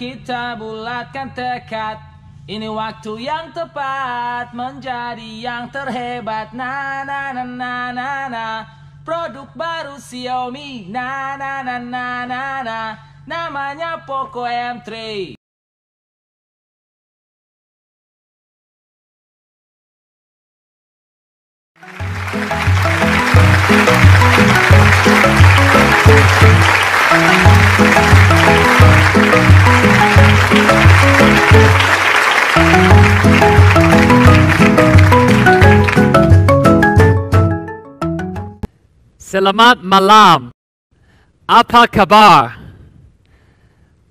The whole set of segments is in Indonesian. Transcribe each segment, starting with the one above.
kita bulatkan tekad ini waktu yang tepat menjadi yang terhebat na na na na na na produk baru Xiaomi na na na na na na namanya Poco M3 Selamat malam. Apa kabar?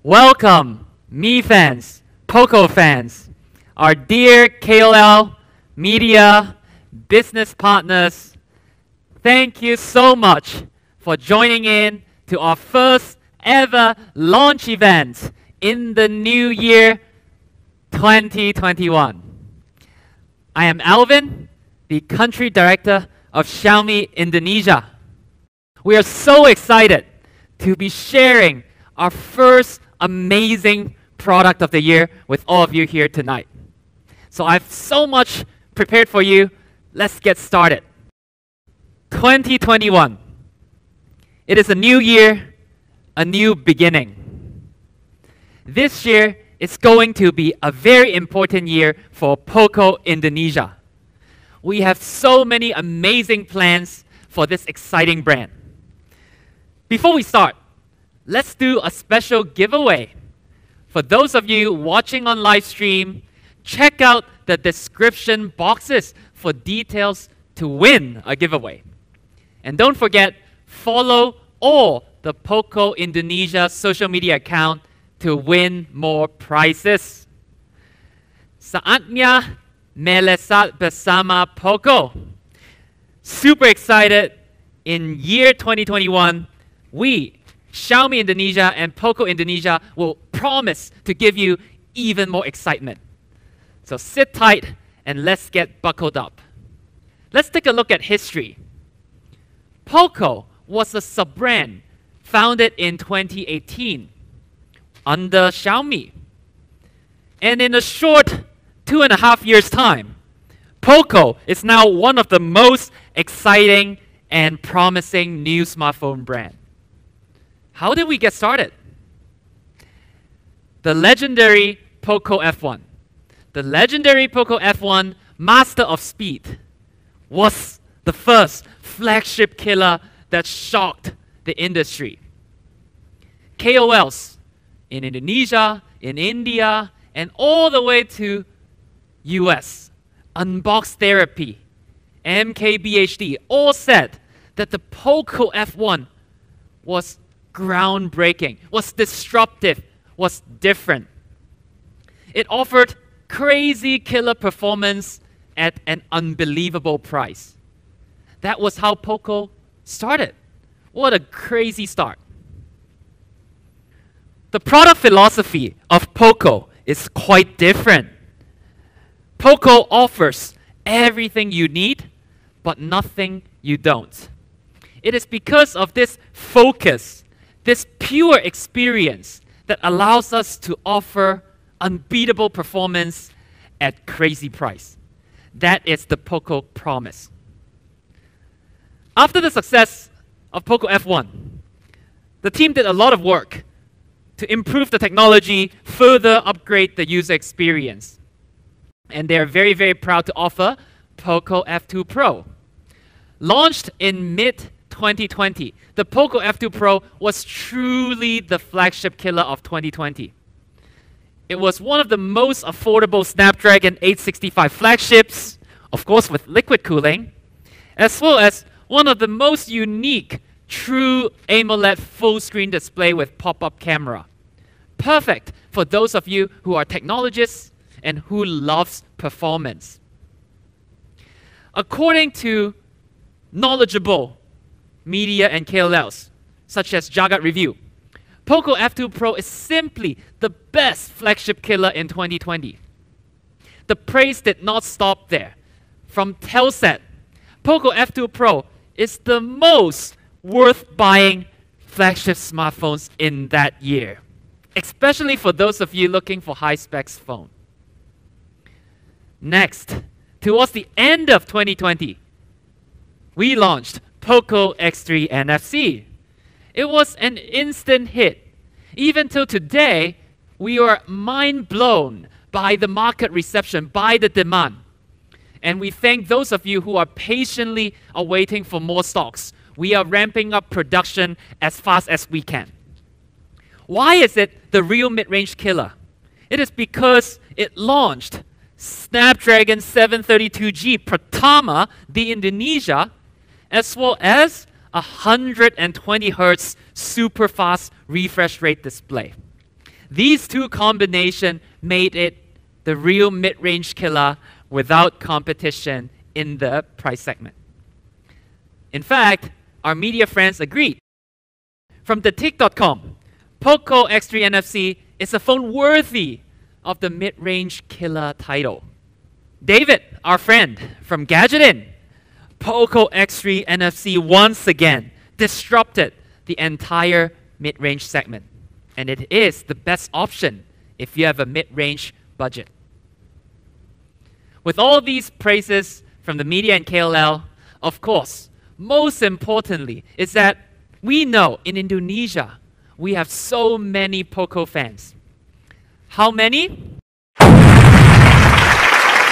Welcome, me fans, Poco fans, our dear KOL, media, business partners. Thank you so much for joining in to our first ever launch event in the new year 2021. I am Alvin, the country director of Xiaomi Indonesia. We are so excited to be sharing our first amazing product of the year with all of you here tonight. So I've so much prepared for you. Let's get started. 2021. It is a new year, a new beginning. This year is going to be a very important year for Poco Indonesia. We have so many amazing plans for this exciting brand. Before we start, let's do a special giveaway. For those of you watching on live stream, check out the description boxes for details to win a giveaway. And don't forget, follow all the Poco Indonesia social media account to win more prizes. Saatnya melesat bersama Poco. Super excited. In year 2021, we, Xiaomi Indonesia and Poco Indonesia, will promise to give you even more excitement. So sit tight and let's get buckled up. Let's take a look at history. Poco was a sub brand founded in 2018 under Xiaomi. And in a short two and a half years' time, Poco is now one of the most exciting and promising new smartphone brands. How did we get started? The legendary Poco F1. The legendary Poco F1 Master of Speed was the first flagship killer that shocked the industry. KOLs in Indonesia, in India, and all the way to US. Unbox Therapy, MKBHD, all said that the POCO F1 was groundbreaking, was disruptive, was different. It offered crazy killer performance at an unbelievable price. That was how Poco started. What a crazy start. The product philosophy of Poco is quite different. Poco offers everything you need, but nothing you don't. It is because of this focus this pure experience that allows us to offer unbeatable performance at crazy price. That is the Poco promise. After the success of Poco F1, the team did a lot of work to improve the technology, further upgrade the user experience. And they are very, very proud to offer Poco F2 Pro. Launched in mid 2020. The Poco F2 Pro was truly the flagship killer of 2020. It was one of the most affordable Snapdragon 865 flagships, of course with liquid cooling, as well as one of the most unique true AMOLED full screen display with pop up camera. Perfect for those of you who are technologists and who loves performance. According to knowledgeable media, and KOLs, such as Jagat Review. Poco F2 Pro is simply the best flagship killer in 2020. The praise did not stop there. From Telset, Poco F2 Pro is the most worth buying flagship smartphones in that year, especially for those of you looking for high specs phone. Next, towards the end of 2020, we launched Poco X3 NFC. It was an instant hit. Even till today, we are mind blown by the market reception, by the demand. And we thank those of you who are patiently awaiting for more stocks. We are ramping up production as fast as we can. Why is it the real mid range killer? It is because it launched Snapdragon 732G Pratama, the Indonesia, as well as a 120 Hz super fast refresh rate display. These two combination made it the real mid-range killer without competition in the price segment. In fact, our media friends agreed. From the tick.com, Poco X3 NFC is a phone worthy of the mid-range killer title. David, our friend from Gadgetin, Poco X3 NFC once again disrupted the entire mid range segment. And it is the best option if you have a mid range budget. With all these praises from the media and KOL, of course, most importantly is that we know in Indonesia we have so many Poco fans. How many?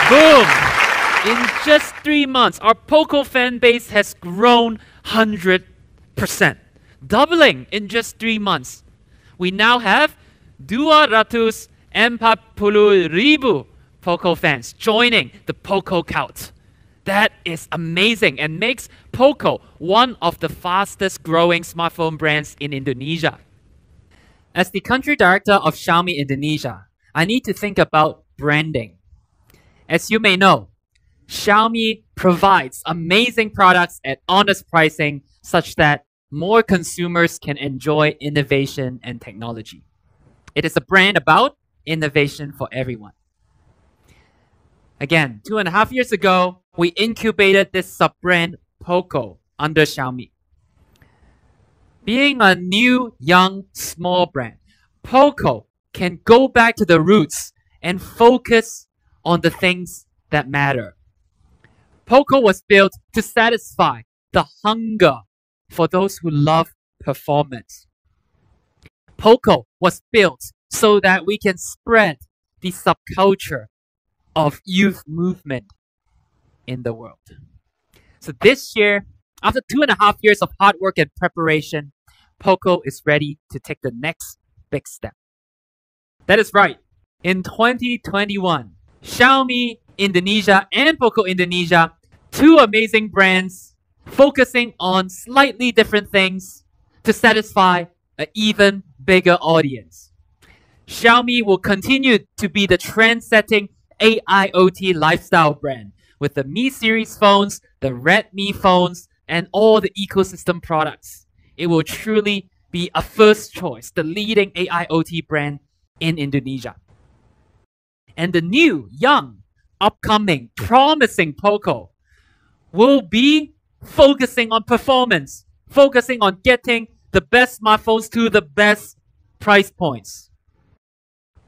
Boom! In just three months, our Poco fan base has grown 100%, doubling in just three months. We now have Dua Ratus Empapulu Ribu Poco fans joining the Poco count. That is amazing and makes Poco one of the fastest growing smartphone brands in Indonesia. As the country director of Xiaomi Indonesia, I need to think about branding. As you may know, Xiaomi provides amazing products at honest pricing such that more consumers can enjoy innovation and technology. It is a brand about innovation for everyone. Again, two and a half years ago, we incubated this sub brand Poco under Xiaomi. Being a new, young, small brand, Poco can go back to the roots and focus on the things that matter Poco was built to satisfy the hunger for those who love performance. Poco was built so that we can spread the subculture of youth movement in the world. So this year, after two and a half years of hard work and preparation, Poco is ready to take the next big step. That is right. In 2021, Xiaomi Indonesia and Poco Indonesia Two amazing brands focusing on slightly different things to satisfy an even bigger audience. Xiaomi will continue to be the trend setting AIoT lifestyle brand with the Mi series phones, the Redmi phones, and all the ecosystem products. It will truly be a first choice, the leading AIoT brand in Indonesia. And the new, young, upcoming, promising Poco will be focusing on performance, focusing on getting the best smartphones to the best price points.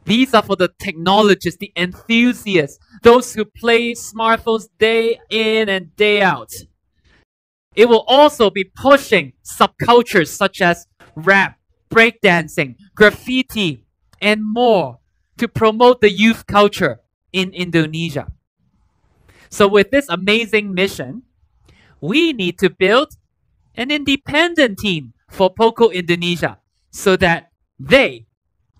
These are for the technologists, the enthusiasts, those who play smartphones day in and day out. It will also be pushing subcultures such as rap, breakdancing, graffiti, and more to promote the youth culture in Indonesia. So, with this amazing mission, we need to build an independent team for POCO Indonesia so that they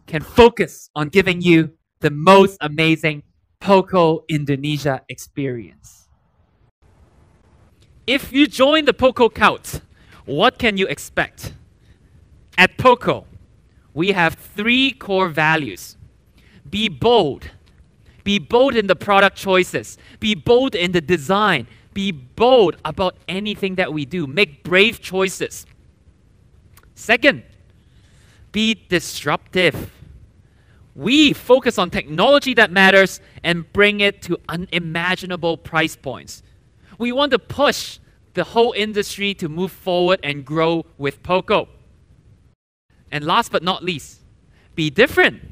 can focus on giving you the most amazing POCO Indonesia experience. If you join the POCO cult, what can you expect? At POCO, we have three core values be bold be bold in the product choices. Be bold in the design. Be bold about anything that we do. Make brave choices. Second, be disruptive. We focus on technology that matters and bring it to unimaginable price points. We want to push the whole industry to move forward and grow with POCO. And last but not least, be different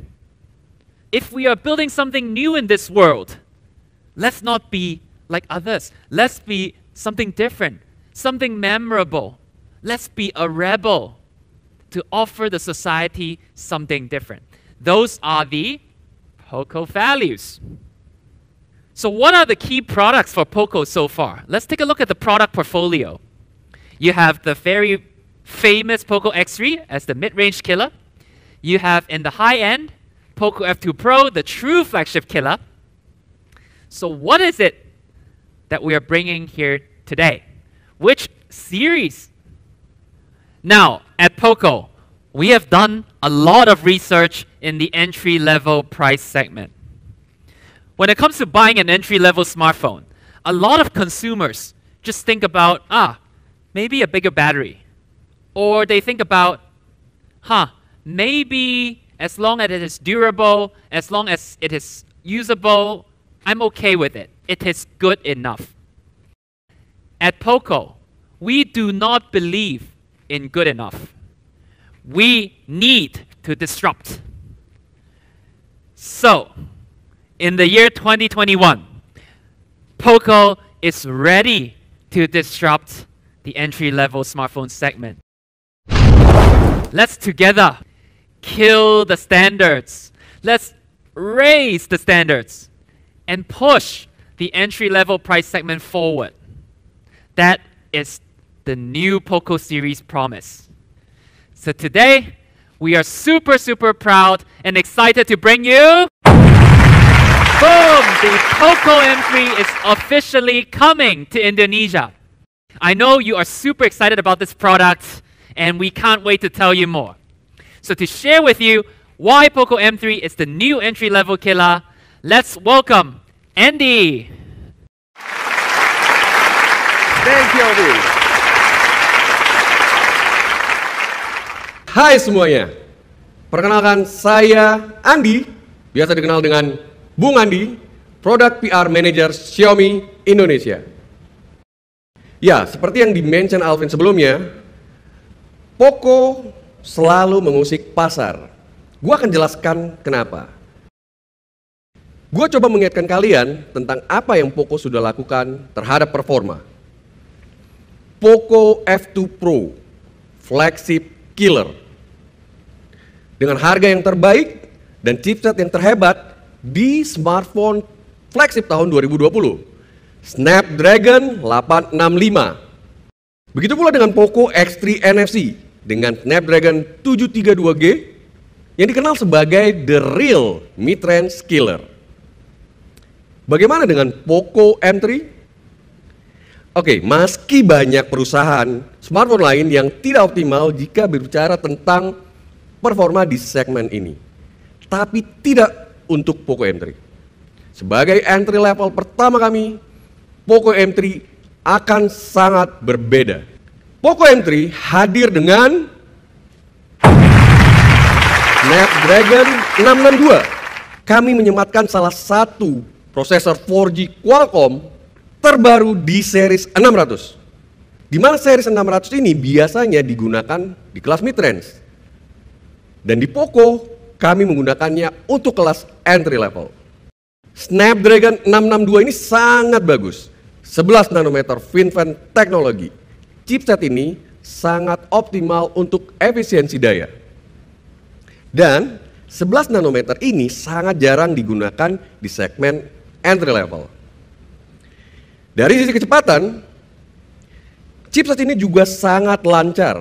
if we are building something new in this world, let's not be like others. Let's be something different, something memorable. Let's be a rebel to offer the society something different. Those are the POCO values. So, what are the key products for POCO so far? Let's take a look at the product portfolio. You have the very famous POCO X3 as the mid range killer. You have in the high end Poco F2 Pro, the true flagship killer. So what is it that we are bringing here today? Which series? Now, at Poco, we have done a lot of research in the entry-level price segment. When it comes to buying an entry-level smartphone, a lot of consumers just think about, ah, maybe a bigger battery. Or they think about, huh, maybe as long as it is durable, as long as it is usable, I'm okay with it. It is good enough. At POCO, we do not believe in good enough. We need to disrupt. So, in the year 2021, POCO is ready to disrupt the entry level smartphone segment. Let's together kill the standards. Let's raise the standards and push the entry level price segment forward. That is the new Poco series promise. So today, we are super, super proud and excited to bring you. Boom! The Poco M3 is officially coming to Indonesia. I know you are super excited about this product, and we can't wait to tell you more. So to share with you why Poco M3 is the new entry-level killer, let's welcome Andy. Thank you, Andy. Hai semuanya. Perkenalkan saya Andi, biasa dikenal dengan Bung Andi, Product PR Manager Xiaomi Indonesia. Ya, seperti yang dimention Alvin sebelumnya, Poco selalu mengusik pasar. Gua akan jelaskan kenapa. Gua coba mengingatkan kalian tentang apa yang Poco sudah lakukan terhadap performa. Poco F2 Pro, flagship killer. Dengan harga yang terbaik dan chipset yang terhebat di smartphone flagship tahun 2020. Snapdragon 865. Begitu pula dengan Poco X3 NFC dengan Snapdragon 732G yang dikenal sebagai the real mid-range killer. Bagaimana dengan Poco M3? Oke, meski banyak perusahaan smartphone lain yang tidak optimal jika berbicara tentang performa di segmen ini. Tapi tidak untuk Poco M3. Sebagai entry level pertama kami, Poco M3 akan sangat berbeda Poco M3 hadir dengan Snapdragon 662. Kami menyematkan salah satu prosesor 4G Qualcomm terbaru di series 600. Di mana series 600 ini biasanya digunakan di kelas mid-range. Dan di Poco, kami menggunakannya untuk kelas entry level. Snapdragon 662 ini sangat bagus. 11 nanometer FinFET teknologi chipset ini sangat optimal untuk efisiensi daya. Dan 11 nanometer ini sangat jarang digunakan di segmen entry level. Dari sisi kecepatan, chipset ini juga sangat lancar,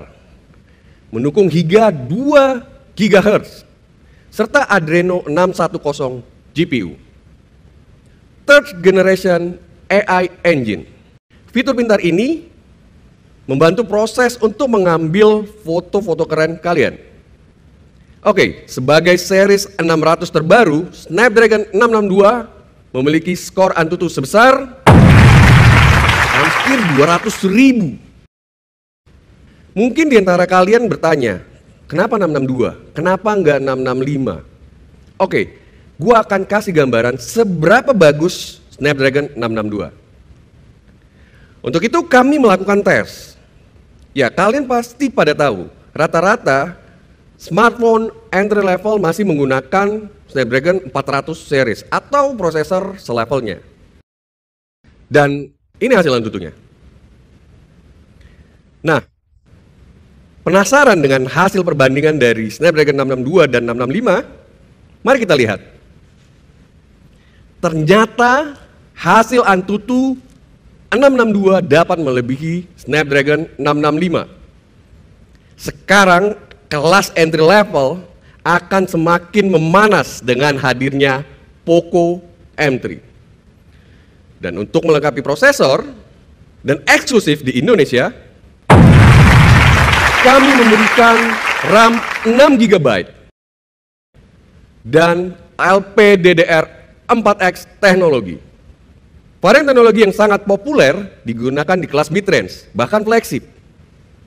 mendukung hingga 2 GHz, serta Adreno 610 GPU. Third generation AI engine. Fitur pintar ini membantu proses untuk mengambil foto-foto keren kalian. Oke, sebagai series 600 terbaru, Snapdragon 662 memiliki skor Antutu sebesar hampir 200 ribu. Mungkin di antara kalian bertanya, kenapa 662? Kenapa nggak 665? Oke, gua akan kasih gambaran seberapa bagus Snapdragon 662. Untuk itu kami melakukan tes. Ya, kalian pasti pada tahu, rata-rata smartphone entry level masih menggunakan Snapdragon 400 series atau prosesor selevelnya. Dan ini hasil lanjutnya. Nah, penasaran dengan hasil perbandingan dari Snapdragon 662 dan 665? Mari kita lihat. Ternyata hasil Antutu 662 dapat melebihi Snapdragon 665. Sekarang kelas entry level akan semakin memanas dengan hadirnya Poco M3. Dan untuk melengkapi prosesor dan eksklusif di Indonesia, kami memberikan RAM 6 GB dan LPDDR 4X teknologi. Varian teknologi yang sangat populer digunakan di kelas mid-range, bahkan flagship.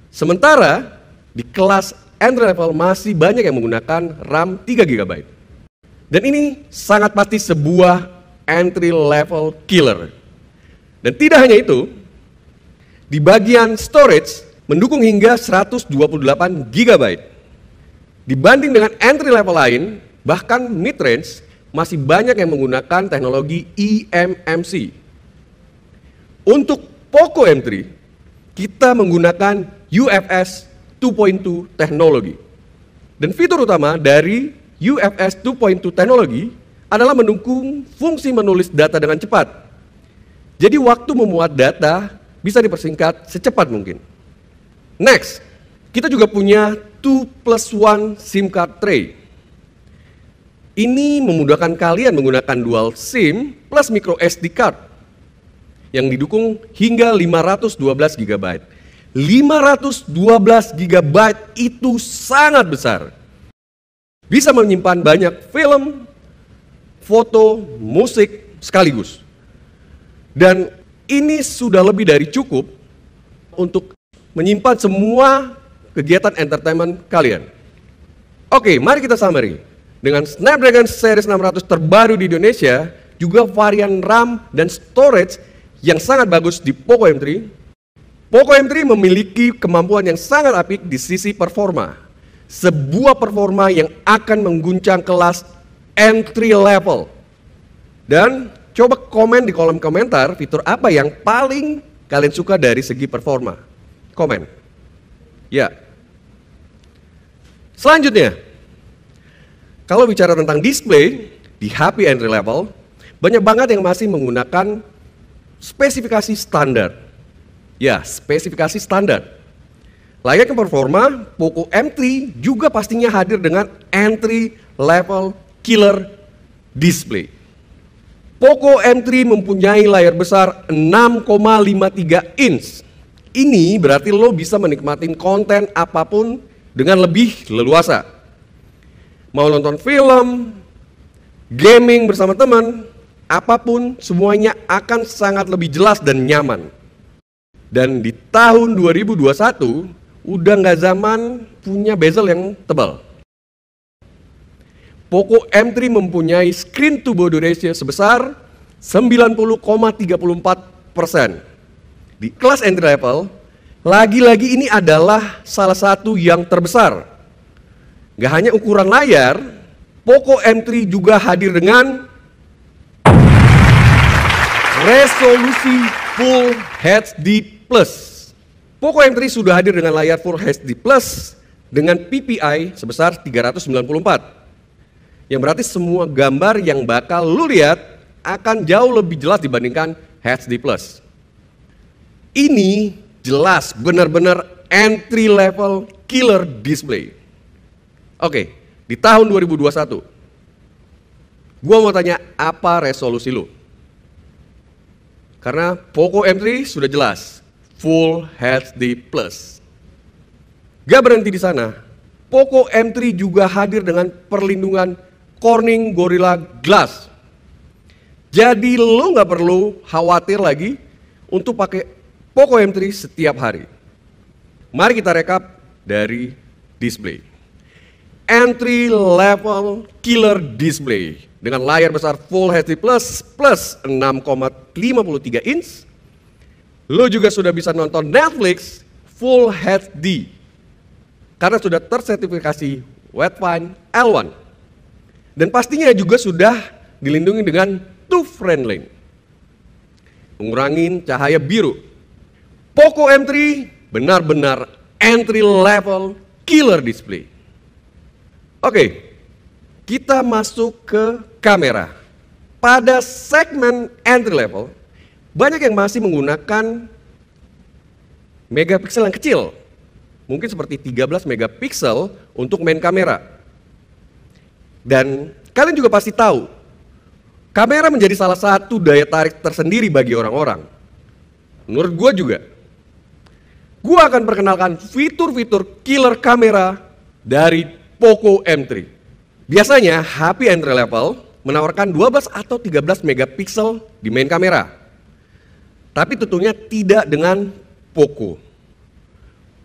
Sementara di kelas entry level masih banyak yang menggunakan RAM 3 GB. Dan ini sangat pasti sebuah entry level killer. Dan tidak hanya itu, di bagian storage mendukung hingga 128 GB. Dibanding dengan entry level lain, bahkan mid range masih banyak yang menggunakan teknologi eMMC untuk Poco M3, kita menggunakan UFS 2.2 teknologi. Dan fitur utama dari UFS 2.2 teknologi adalah mendukung fungsi menulis data dengan cepat. Jadi waktu memuat data bisa dipersingkat secepat mungkin. Next, kita juga punya 2 plus 1 SIM card tray. Ini memudahkan kalian menggunakan dual SIM plus micro SD card yang didukung hingga 512 GB. 512 GB itu sangat besar. Bisa menyimpan banyak film, foto, musik sekaligus. Dan ini sudah lebih dari cukup untuk menyimpan semua kegiatan entertainment kalian. Oke, mari kita summary. Dengan Snapdragon Series 600 terbaru di Indonesia, juga varian RAM dan storage yang sangat bagus di Poco M3. Poco M3 memiliki kemampuan yang sangat apik di sisi performa. Sebuah performa yang akan mengguncang kelas entry level. Dan coba komen di kolom komentar fitur apa yang paling kalian suka dari segi performa. Komen. Ya. Selanjutnya, kalau bicara tentang display di HP entry level, banyak banget yang masih menggunakan Spesifikasi standar. Ya, spesifikasi standar. Layaknya performa, Poco M3 juga pastinya hadir dengan entry level killer display. Poco M3 mempunyai layar besar 6,53 inch. Ini berarti lo bisa menikmati konten apapun dengan lebih leluasa. Mau nonton film, gaming bersama teman, apapun semuanya akan sangat lebih jelas dan nyaman. Dan di tahun 2021 udah nggak zaman punya bezel yang tebal. Poco M3 mempunyai screen to body ratio sebesar 90,34 persen. Di kelas entry level, lagi-lagi ini adalah salah satu yang terbesar. Gak hanya ukuran layar, Poco M3 juga hadir dengan resolusi Full HD Plus. Poco M3 sudah hadir dengan layar Full HD Plus dengan PPI sebesar 394. Yang berarti semua gambar yang bakal lu lihat akan jauh lebih jelas dibandingkan HD Plus. Ini jelas benar-benar entry level killer display. Oke, di tahun 2021 Gua mau tanya apa resolusi lu? Karena Poco M3 sudah jelas, full HD+. Plus, Gak berhenti di sana, Poco M3 juga hadir dengan perlindungan Corning Gorilla Glass. Jadi lo gak perlu khawatir lagi untuk pakai Poco M3 setiap hari. Mari kita rekap dari display. Entry level killer display dengan layar besar Full HD Plus plus 6,53 inch. Lo juga sudah bisa nonton Netflix Full HD karena sudah tersertifikasi Wetfine L1. Dan pastinya juga sudah dilindungi dengan two friendly. Mengurangi cahaya biru. Poco M3 benar-benar entry level killer display. Oke, okay, kita masuk ke kamera. Pada segmen entry level, banyak yang masih menggunakan megapiksel yang kecil. Mungkin seperti 13 megapiksel untuk main kamera. Dan kalian juga pasti tahu, kamera menjadi salah satu daya tarik tersendiri bagi orang-orang. Menurut gue juga. Gue akan perkenalkan fitur-fitur killer kamera dari Poco M3. Biasanya HP entry level menawarkan 12 atau 13 megapiksel di main kamera. Tapi tentunya tidak dengan Poco.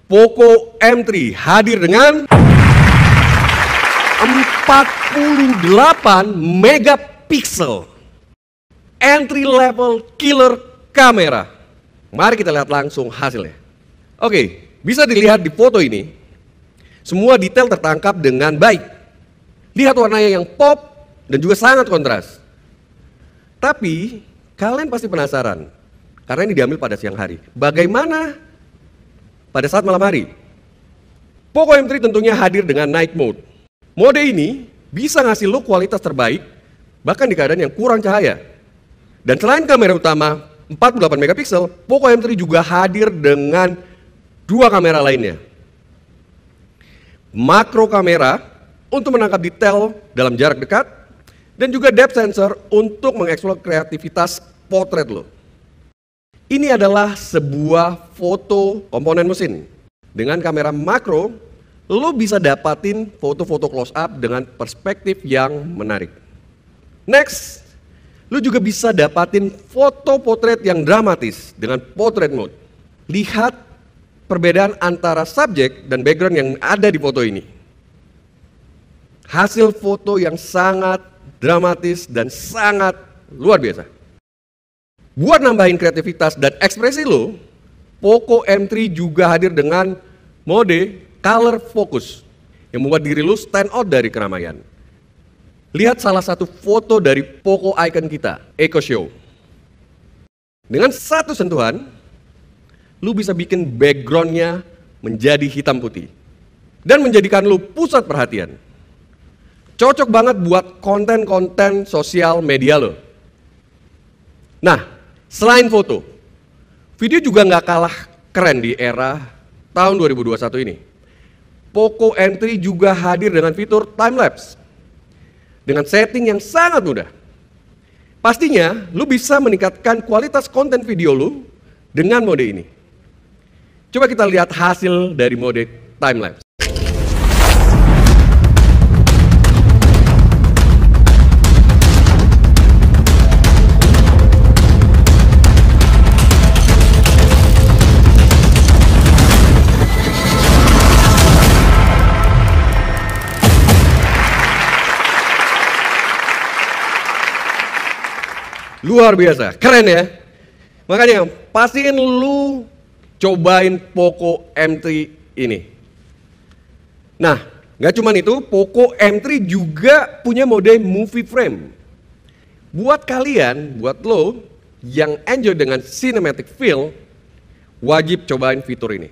Poco M3 hadir dengan 48 megapiksel entry level killer kamera. Mari kita lihat langsung hasilnya. Oke, bisa dilihat di foto ini, semua detail tertangkap dengan baik. Lihat warnanya yang pop, dan juga sangat kontras. Tapi kalian pasti penasaran. Karena ini diambil pada siang hari. Bagaimana pada saat malam hari? Poco M3 tentunya hadir dengan night mode. Mode ini bisa ngasih lo kualitas terbaik bahkan di keadaan yang kurang cahaya. Dan selain kamera utama 48 megapiksel, Poco M3 juga hadir dengan dua kamera lainnya. Makro kamera untuk menangkap detail dalam jarak dekat dan juga depth sensor untuk mengeksplor kreativitas potret lo. Ini adalah sebuah foto komponen mesin. Dengan kamera makro, lo bisa dapatin foto-foto close up dengan perspektif yang menarik. Next, lo juga bisa dapatin foto potret yang dramatis dengan portrait mode. Lihat perbedaan antara subjek dan background yang ada di foto ini. Hasil foto yang sangat dramatis, dan sangat luar biasa. Buat nambahin kreativitas dan ekspresi lo, Poco M3 juga hadir dengan mode color focus yang membuat diri lo stand out dari keramaian. Lihat salah satu foto dari Poco Icon kita, Eco Show. Dengan satu sentuhan, lu bisa bikin backgroundnya menjadi hitam putih dan menjadikan lu pusat perhatian. Cocok banget buat konten-konten sosial media lo. Nah, selain foto, video juga nggak kalah keren di era tahun 2021 ini. Poco M3 juga hadir dengan fitur timelapse dengan setting yang sangat mudah. Pastinya, lu bisa meningkatkan kualitas konten video lu dengan mode ini. Coba kita lihat hasil dari mode timelapse. Luar biasa, keren ya. Makanya pastiin lu cobain Poco M3 ini. Nah, nggak cuman itu, Poco M3 juga punya mode movie frame. Buat kalian, buat lo yang enjoy dengan cinematic feel, wajib cobain fitur ini.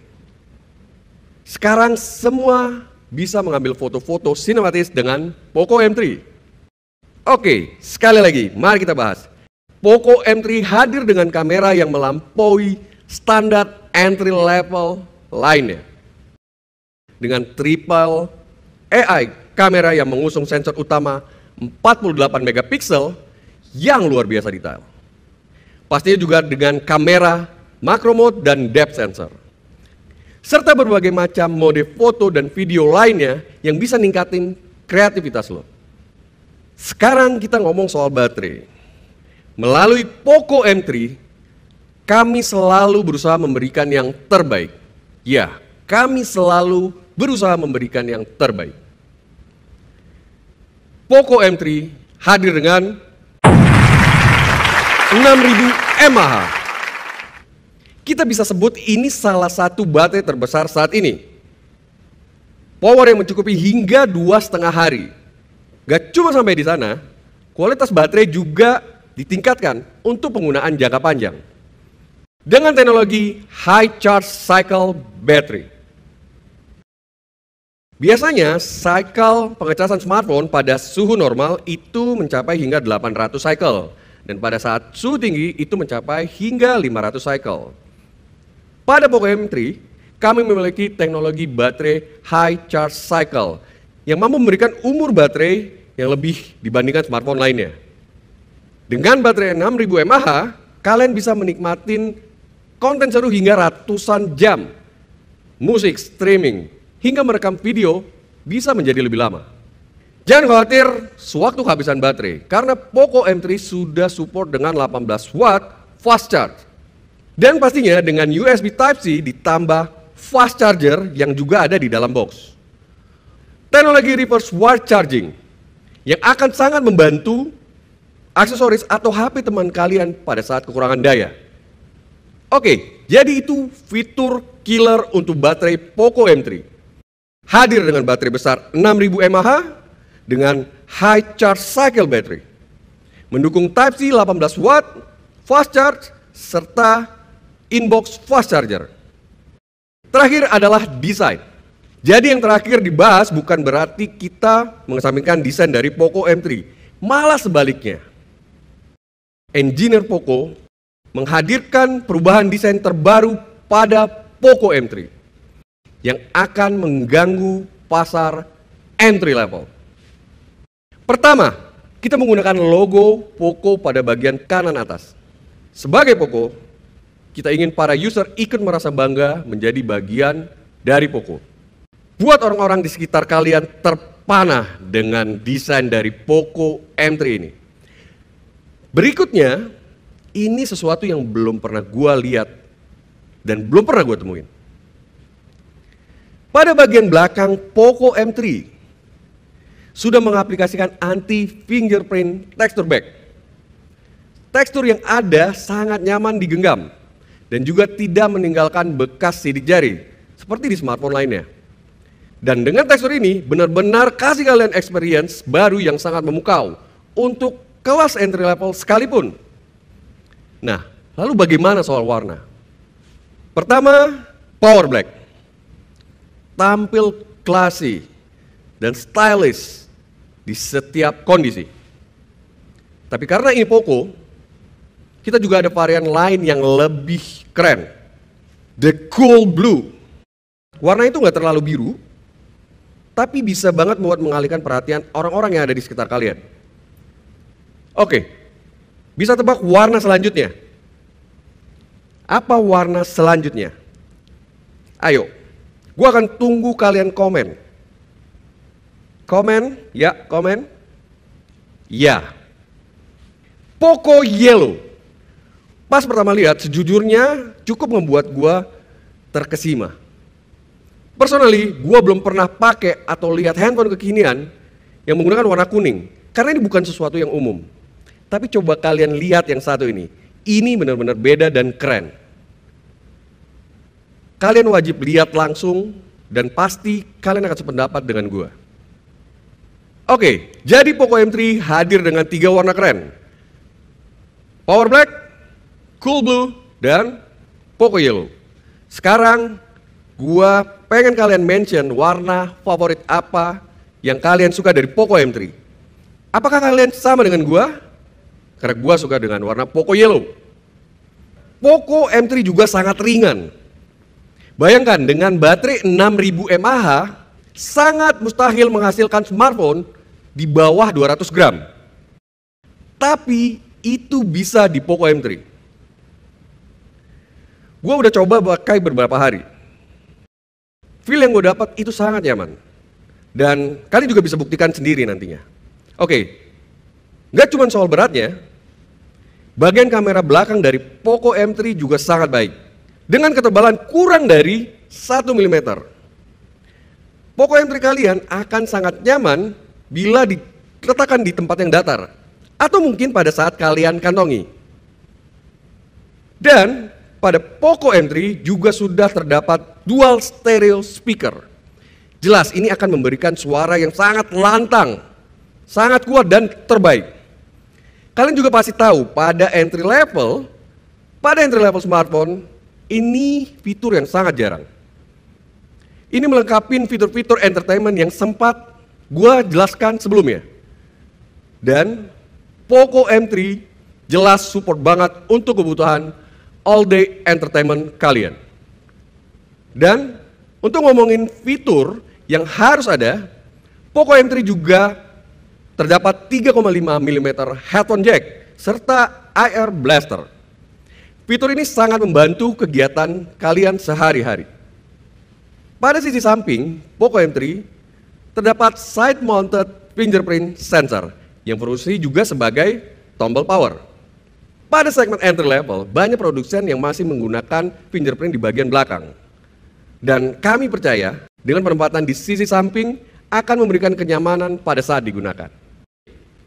Sekarang semua bisa mengambil foto-foto sinematis dengan Poco M3. Oke, sekali lagi, mari kita bahas. Poco M3 hadir dengan kamera yang melampaui standar entry level lainnya. Dengan triple AI kamera yang mengusung sensor utama 48 megapiksel yang luar biasa detail. Pastinya juga dengan kamera macro mode dan depth sensor. Serta berbagai macam mode foto dan video lainnya yang bisa ningkatin kreativitas lo. Sekarang kita ngomong soal baterai melalui Poco M3, kami selalu berusaha memberikan yang terbaik. Ya, kami selalu berusaha memberikan yang terbaik. Poco M3 hadir dengan 6000 mAh. Kita bisa sebut ini salah satu baterai terbesar saat ini. Power yang mencukupi hingga dua setengah hari. Gak cuma sampai di sana, kualitas baterai juga ditingkatkan untuk penggunaan jangka panjang dengan teknologi high charge cycle battery. Biasanya cycle pengecasan smartphone pada suhu normal itu mencapai hingga 800 cycle dan pada saat suhu tinggi itu mencapai hingga 500 cycle. Pada Poco M3, kami memiliki teknologi baterai high charge cycle yang mampu memberikan umur baterai yang lebih dibandingkan smartphone lainnya. Dengan baterai 6000 mAh, kalian bisa menikmati konten seru hingga ratusan jam. Musik, streaming, hingga merekam video bisa menjadi lebih lama. Jangan khawatir sewaktu kehabisan baterai, karena Poco M3 sudah support dengan 18 watt fast charge. Dan pastinya dengan USB Type-C ditambah fast charger yang juga ada di dalam box. Teknologi reverse wire charging yang akan sangat membantu aksesoris atau HP teman kalian pada saat kekurangan daya. Oke, jadi itu fitur killer untuk baterai Poco M3. Hadir dengan baterai besar 6000 mAh dengan high charge cycle battery. Mendukung Type-C 18 watt, fast charge, serta inbox fast charger. Terakhir adalah desain. Jadi yang terakhir dibahas bukan berarti kita mengesampingkan desain dari Poco M3, malah sebaliknya engineer Poco menghadirkan perubahan desain terbaru pada Poco M3 yang akan mengganggu pasar entry level. Pertama, kita menggunakan logo Poco pada bagian kanan atas. Sebagai Poco, kita ingin para user ikut merasa bangga menjadi bagian dari Poco. Buat orang-orang di sekitar kalian terpanah dengan desain dari Poco M3 ini. Berikutnya, ini sesuatu yang belum pernah gue lihat dan belum pernah gue temuin. Pada bagian belakang Poco M3 sudah mengaplikasikan anti fingerprint texture back. Tekstur yang ada sangat nyaman digenggam dan juga tidak meninggalkan bekas sidik jari seperti di smartphone lainnya. Dan dengan tekstur ini benar-benar kasih kalian experience baru yang sangat memukau untuk kelas entry level sekalipun. Nah, lalu bagaimana soal warna? Pertama, power black. Tampil classy dan stylish di setiap kondisi. Tapi karena ini Poco, kita juga ada varian lain yang lebih keren. The Cool Blue. Warna itu nggak terlalu biru, tapi bisa banget buat mengalihkan perhatian orang-orang yang ada di sekitar kalian. Oke, bisa tebak warna selanjutnya? Apa warna selanjutnya? Ayo, gue akan tunggu kalian komen. Komen, ya komen. Ya. Poco Yellow. Pas pertama lihat, sejujurnya cukup membuat gue terkesima. Personally, gue belum pernah pakai atau lihat handphone kekinian yang menggunakan warna kuning. Karena ini bukan sesuatu yang umum. Tapi coba kalian lihat yang satu ini. Ini benar-benar beda dan keren. Kalian wajib lihat langsung dan pasti kalian akan sependapat dengan gua. Oke, jadi Poco M3 hadir dengan tiga warna keren. Power Black, Cool Blue, dan Poco Yellow. Sekarang gua pengen kalian mention warna favorit apa yang kalian suka dari Poco M3. Apakah kalian sama dengan gua karena gue suka dengan warna Poco Yellow. Poco M3 juga sangat ringan. Bayangkan dengan baterai 6000 mAh sangat mustahil menghasilkan smartphone di bawah 200 gram. Tapi itu bisa di Poco M3. Gue udah coba pakai beberapa hari. Feel yang gue dapat itu sangat nyaman. Dan kalian juga bisa buktikan sendiri nantinya. Oke, okay. nggak cuma soal beratnya, Bagian kamera belakang dari Poco M3 juga sangat baik. Dengan ketebalan kurang dari 1 mm. Poco M3 kalian akan sangat nyaman bila diletakkan di tempat yang datar atau mungkin pada saat kalian kantongi. Dan pada Poco M3 juga sudah terdapat dual stereo speaker. Jelas ini akan memberikan suara yang sangat lantang, sangat kuat dan terbaik. Kalian juga pasti tahu pada entry level, pada entry level smartphone ini fitur yang sangat jarang. Ini melengkapi fitur-fitur entertainment yang sempat gue jelaskan sebelumnya. Dan Poco M3 jelas support banget untuk kebutuhan all day entertainment kalian. Dan untuk ngomongin fitur yang harus ada, Poco M3 juga terdapat 3,5 mm headphone jack serta IR blaster. Fitur ini sangat membantu kegiatan kalian sehari-hari. Pada sisi samping, Poco M3 terdapat side mounted fingerprint sensor yang berfungsi juga sebagai tombol power. Pada segmen entry level, banyak produsen yang masih menggunakan fingerprint di bagian belakang. Dan kami percaya dengan penempatan di sisi samping akan memberikan kenyamanan pada saat digunakan.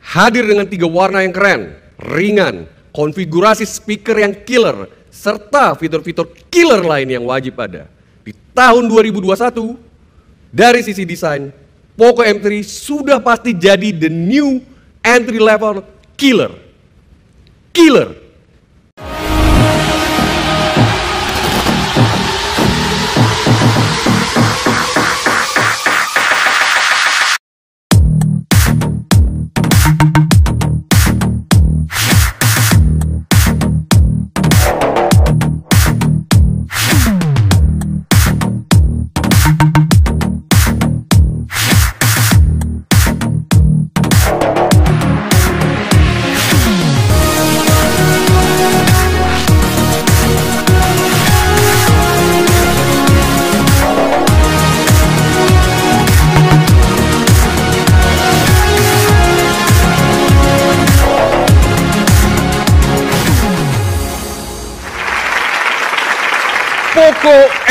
Hadir dengan tiga warna yang keren, ringan, konfigurasi speaker yang killer, serta fitur-fitur killer lain yang wajib ada. Di tahun 2021, dari sisi desain, Poco M3 sudah pasti jadi the new entry level killer. Killer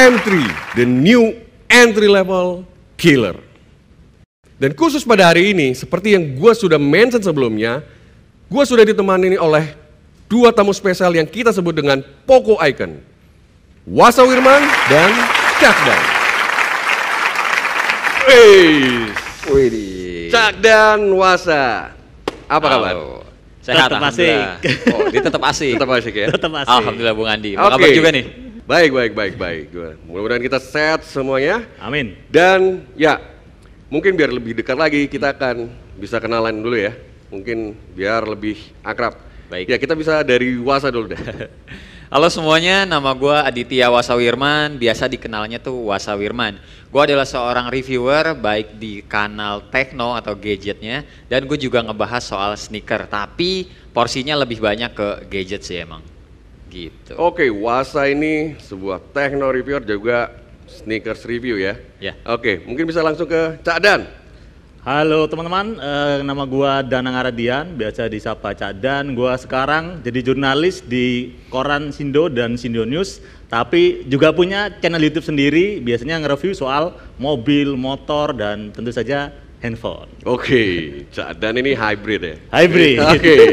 entry, the new entry level killer. Dan khusus pada hari ini, seperti yang gue sudah mention sebelumnya, gue sudah ditemani oleh dua tamu spesial yang kita sebut dengan Poco Icon. Wasa Wirman dan Cakdan. Wih, Cakdan Wasa. Apa kabar? Sehat tetap asik. Oh, dia tetap asik. tetap asik ya. Tetap asik. Alhamdulillah Bung Andi. Apa okay. kabar juga nih? Baik, baik, baik, baik. Mudah-mudahan kita sehat semuanya. Amin. Dan ya, mungkin biar lebih dekat lagi kita akan bisa kenalan dulu ya. Mungkin biar lebih akrab. Baik. Ya, kita bisa dari Wasa dulu deh. Halo semuanya, nama gue Aditya Wasawirman, biasa dikenalnya tuh Wasawirman. Gue adalah seorang reviewer baik di kanal Tekno atau gadgetnya, dan gue juga ngebahas soal sneaker, tapi porsinya lebih banyak ke gadget sih emang. Gitu. Oke, okay, Wasa ini sebuah techno reviewer juga sneakers review ya. Ya. Oke, okay, mungkin bisa langsung ke Cak Dan. Halo teman-teman, uh, nama gua Danang Aradian, biasa disapa Cak Dan. Gua sekarang jadi jurnalis di koran Sindo dan Sindo News, tapi juga punya channel YouTube sendiri, biasanya nge-review soal mobil, motor dan tentu saja handphone. Oke, okay. Cak Dan ini hybrid ya. Hybrid. Oke. Okay.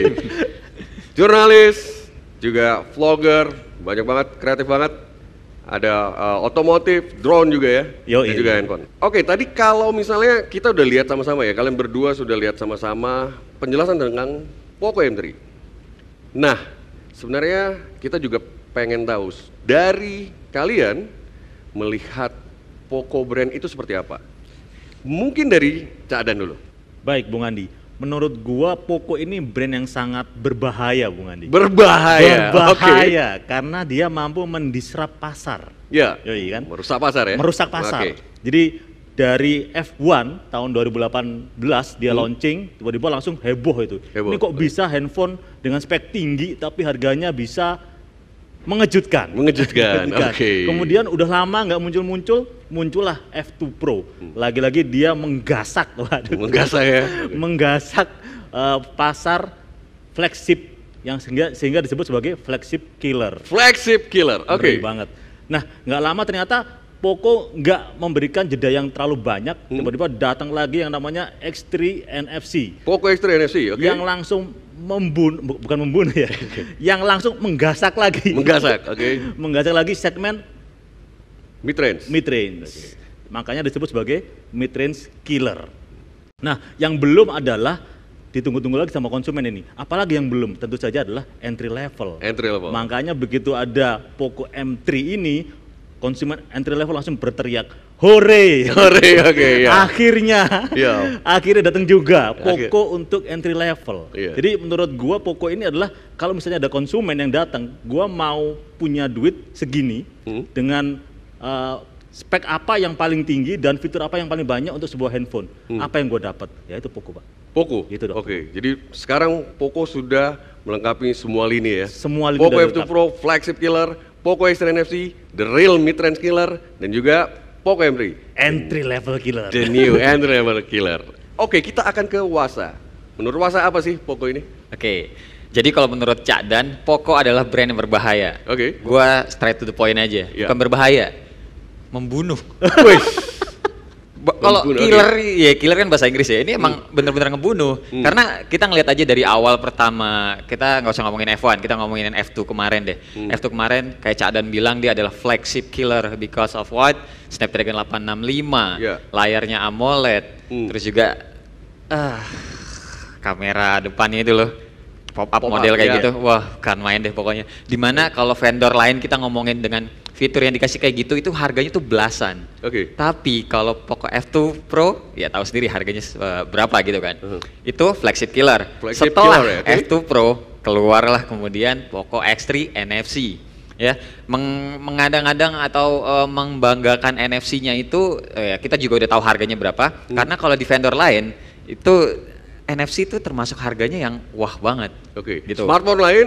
jurnalis juga vlogger, banyak banget, kreatif banget. Ada uh, otomotif, drone juga ya, Yo, dan iya. juga handphone. Oke, tadi kalau misalnya kita udah lihat sama-sama ya, kalian berdua sudah lihat sama-sama penjelasan tentang Poco M3. Nah, sebenarnya kita juga pengen tahu dari kalian melihat Poco brand itu seperti apa. Mungkin dari Cak Dan dulu. Baik, Bung Andi menurut gua Poco ini brand yang sangat berbahaya Bung Andi. Berbahaya. Berbahaya okay. karena dia mampu mendisrup pasar. Ya. iya kan? Merusak pasar ya. Merusak pasar. Okay. Jadi dari F1 tahun 2018 dia hmm. launching tiba-tiba langsung heboh itu. Heboh. Ini kok bisa handphone dengan spek tinggi tapi harganya bisa Mengejutkan. Mengejutkan. Oke. Okay. Kemudian udah lama nggak muncul-muncul, muncullah F2 Pro. Hmm. Lagi-lagi dia menggasak, waduh. Menggasak ya. menggasak uh, pasar flagship yang sehingga sehingga disebut sebagai flagship killer. Flagship killer. Oke. Okay. banget. Nah, nggak lama ternyata Poco nggak memberikan jeda yang terlalu banyak, hmm. tiba-tiba hmm. datang lagi yang namanya X3 NFC. Poco X3 NFC, oke. Okay. Yang langsung membunuh bukan membunuh ya okay. yang langsung menggasak lagi menggasak oke okay. menggasak lagi segmen mid range mid range okay. makanya disebut sebagai mid range killer nah yang belum adalah ditunggu-tunggu lagi sama konsumen ini apalagi yang belum tentu saja adalah entry level entry level makanya begitu ada Poco M3 ini konsumen entry level langsung berteriak Hore, hore, oke. Okay, iya. yeah. Akhirnya, yeah. akhirnya datang juga Poco Akhir. untuk entry level. Yeah. Jadi menurut gua Poco ini adalah kalau misalnya ada konsumen yang datang, gua mau punya duit segini hmm? dengan uh, spek apa yang paling tinggi dan fitur apa yang paling banyak untuk sebuah handphone. Hmm. Apa yang gua dapat? Ya itu Poco, Pak. Poco. Itu dong. Oke, okay. jadi sekarang Poco sudah melengkapi semua lini ya. Semua lini Poco F2 Pro flagship killer, Poco X3 NFC, the real mid range killer dan juga Pokok Emri, Entry level killer. The new entry level killer. Oke, kita akan ke Wasa. Menurut Wasa apa sih Poco ini? Oke. Jadi kalau menurut Cak Dan, Poco adalah brand yang berbahaya. Oke. Gua straight to the point aja. Yeah. Bukan berbahaya. Membunuh. kalau killer ya. killer kan bahasa Inggris ya ini emang hmm. bener-bener ngebunuh hmm. karena kita ngelihat aja dari awal pertama kita nggak usah ngomongin F1 kita ngomongin F2 kemarin deh hmm. F2 kemarin kayak Cak Dan bilang dia adalah flagship killer because of what Snapdragon 865 yeah. layarnya AMOLED hmm. terus juga uh, kamera depannya itu loh pop up pop model up, kayak yeah. gitu wah kan main deh pokoknya dimana hmm. kalau vendor lain kita ngomongin dengan fitur yang dikasih kayak gitu itu harganya tuh belasan. Oke. Okay. Tapi kalau Poco F2 Pro ya tahu sendiri harganya uh, berapa gitu kan. Uh -huh. Itu flagship killer. Flagship Setelah killer, ya? okay. F2 Pro keluarlah kemudian Poco X3 NFC ya meng mengadang-adang atau uh, membanggakan NFC-nya itu uh, kita juga udah tahu harganya berapa hmm. karena kalau di vendor lain itu NFC itu termasuk harganya yang wah banget. Oke. Okay. Gitu. Smartphone lain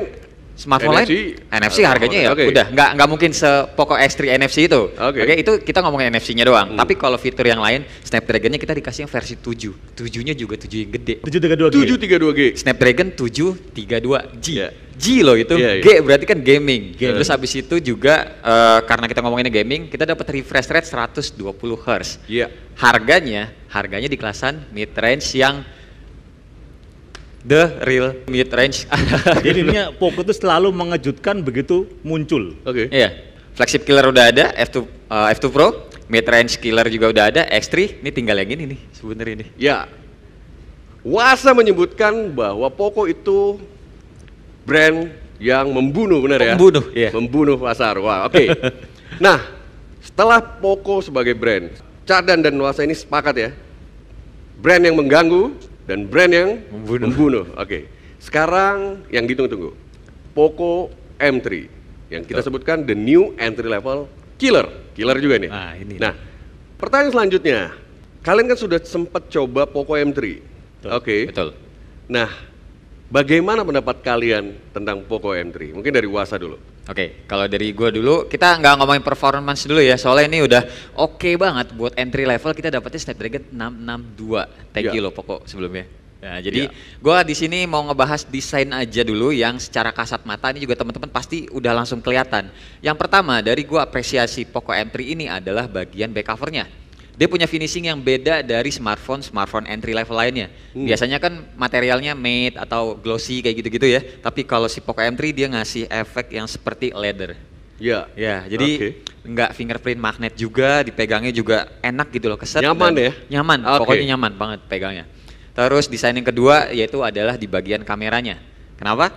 smartphone lain NFC oh, harganya ya okay. udah nggak nggak mungkin sepokok s 3 NFC itu. Oke. Okay. Okay, itu kita ngomongin NFC-nya doang. Hmm. Tapi kalau fitur yang lain Snapdragon-nya kita dikasih yang versi 7. 7-nya juga 7 yang gede. 732G. 732G. Snapdragon 732G. Yeah. G loh itu, yeah, yeah. G berarti kan gaming. Yeah. Terus habis itu juga uh, karena kita ngomonginnya gaming, kita dapat refresh rate 120 Hz. Iya. Yeah. Harganya, harganya di kelasan mid range yang the real mid range. Jadi ini Poco itu selalu mengejutkan begitu muncul. Oke. Okay. Iya. Flagship killer udah ada, F2 uh, F2 Pro, mid range killer juga udah ada, X3 ini tinggal yang ini nih sebenarnya ini. Ya. Wasa menyebutkan bahwa Poco itu brand yang membunuh benar ya? Membunuh, iya. Membunuh pasar. Wah, wow, oke. Okay. nah, setelah Poco sebagai brand, Cadan dan Wasa ini sepakat ya. Brand yang mengganggu, dan brand yang membunuh. membunuh. Oke. Okay. Sekarang yang ditunggu-tunggu. Poco M3 yang kita Tuh. sebutkan the new entry level killer. Killer juga nih. Nah, ini. Nah, pertanyaan selanjutnya. Kalian kan sudah sempat coba Poco M3. Oke. Okay. Betul. Nah, bagaimana pendapat kalian tentang Poco M3? Mungkin dari Wasa dulu. Oke, okay, kalau dari gue dulu kita nggak ngomongin performance dulu ya, soalnya ini udah oke okay banget buat entry level kita dapetnya Snapdragon 662. Thank yeah. you loh pokok sebelumnya. Nah, jadi yeah. gue di sini mau ngebahas desain aja dulu yang secara kasat mata ini juga teman-teman pasti udah langsung kelihatan. Yang pertama dari gue apresiasi pokok entry ini adalah bagian back covernya dia punya finishing yang beda dari smartphone smartphone entry level lainnya. Hmm. Biasanya kan materialnya matte atau glossy kayak gitu-gitu ya. Tapi kalau si Poco M3 dia ngasih efek yang seperti leather. Ya. Ya, jadi okay. nggak fingerprint magnet juga, dipegangnya juga enak gitu loh, keset. Nyaman ya? Nyaman, okay. pokoknya nyaman banget pegangnya. Terus desain yang kedua yaitu adalah di bagian kameranya. Kenapa?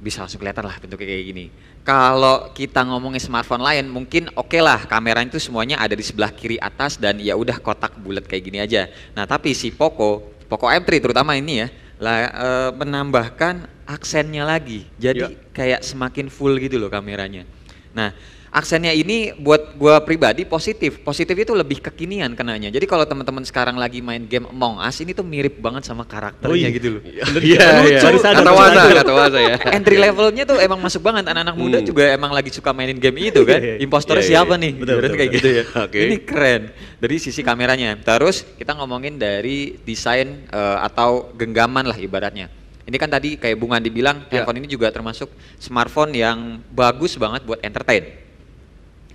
Bisa langsung kelihatan lah bentuknya kayak gini kalau kita ngomongin smartphone lain mungkin oke okay lah kameranya itu semuanya ada di sebelah kiri atas dan ya udah kotak bulat kayak gini aja. Nah tapi si Poco, Poco M3 terutama ini ya, lah e, menambahkan aksennya lagi. Jadi ya. kayak semakin full gitu loh kameranya. Nah aksennya ini buat gua pribadi positif. Positif itu lebih kekinian kenanya. Jadi kalau teman-teman sekarang lagi main game Among Us ini tuh mirip banget sama karakternya gitu loh. Iya, iya. Gitu. iya. Kata waza, kata waza ya. Entry levelnya tuh emang masuk banget anak-anak muda iya. juga emang lagi suka mainin game itu kan. Iya, Impostor siapa nih? Betul, betul, kayak gitu ya. Okay. Ini keren dari sisi kameranya. Terus kita ngomongin dari desain eh, atau genggaman lah ibaratnya. Ini kan tadi kayak Bunga dibilang yeah. handphone ini juga termasuk smartphone yang bagus banget buat entertain.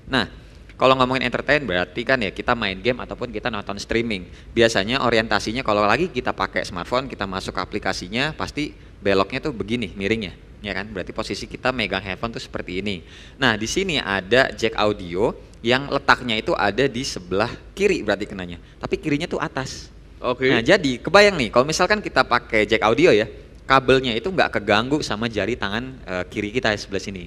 Nah, kalau ngomongin entertain berarti kan ya kita main game ataupun kita nonton streaming. Biasanya orientasinya kalau lagi kita pakai smartphone, kita masuk ke aplikasinya pasti beloknya tuh begini miringnya, ya kan? Berarti posisi kita megang handphone tuh seperti ini. Nah, di sini ada jack audio yang letaknya itu ada di sebelah kiri berarti kenanya. Tapi kirinya tuh atas. Oke. Okay. Nah, jadi kebayang nih kalau misalkan kita pakai jack audio ya, kabelnya itu nggak keganggu sama jari tangan uh, kiri kita sebelah sini.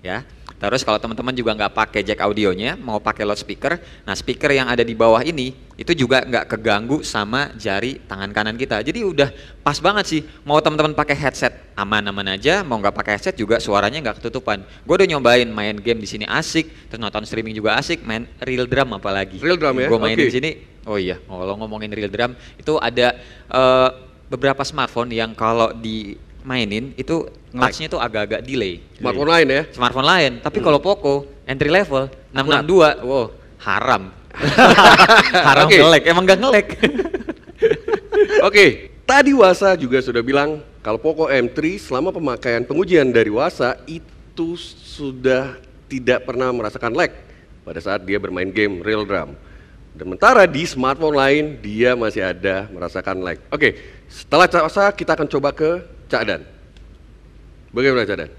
Ya Terus kalau teman-teman juga nggak pakai jack audionya, mau pakai loudspeaker, nah speaker yang ada di bawah ini itu juga nggak keganggu sama jari tangan kanan kita. Jadi udah pas banget sih. Mau teman-teman pakai headset aman-aman aja, mau nggak pakai headset juga suaranya nggak ketutupan. Gue udah nyobain main game di sini asik, terus nonton streaming juga asik, main real drum apalagi. Real drum ya. Gue main okay. di sini. Oh iya, kalau oh, ngomongin real drum itu ada uh, beberapa smartphone yang kalau di mainin itu ngelagnya itu agak-agak delay. Smartphone lain ya? Smartphone lain. Tapi hmm. kalau Poco entry level enam dua wow, haram. haram okay. ngelek, emang gak ngelek. Oke, okay. tadi Wasa juga sudah bilang kalau Poco M3 selama pemakaian pengujian dari Wasa itu sudah tidak pernah merasakan lag pada saat dia bermain game real drum. Sementara di smartphone lain dia masih ada merasakan lag. Oke, okay. setelah Wasa kita akan coba ke Cak Dan. Bagaimana Cak Dan?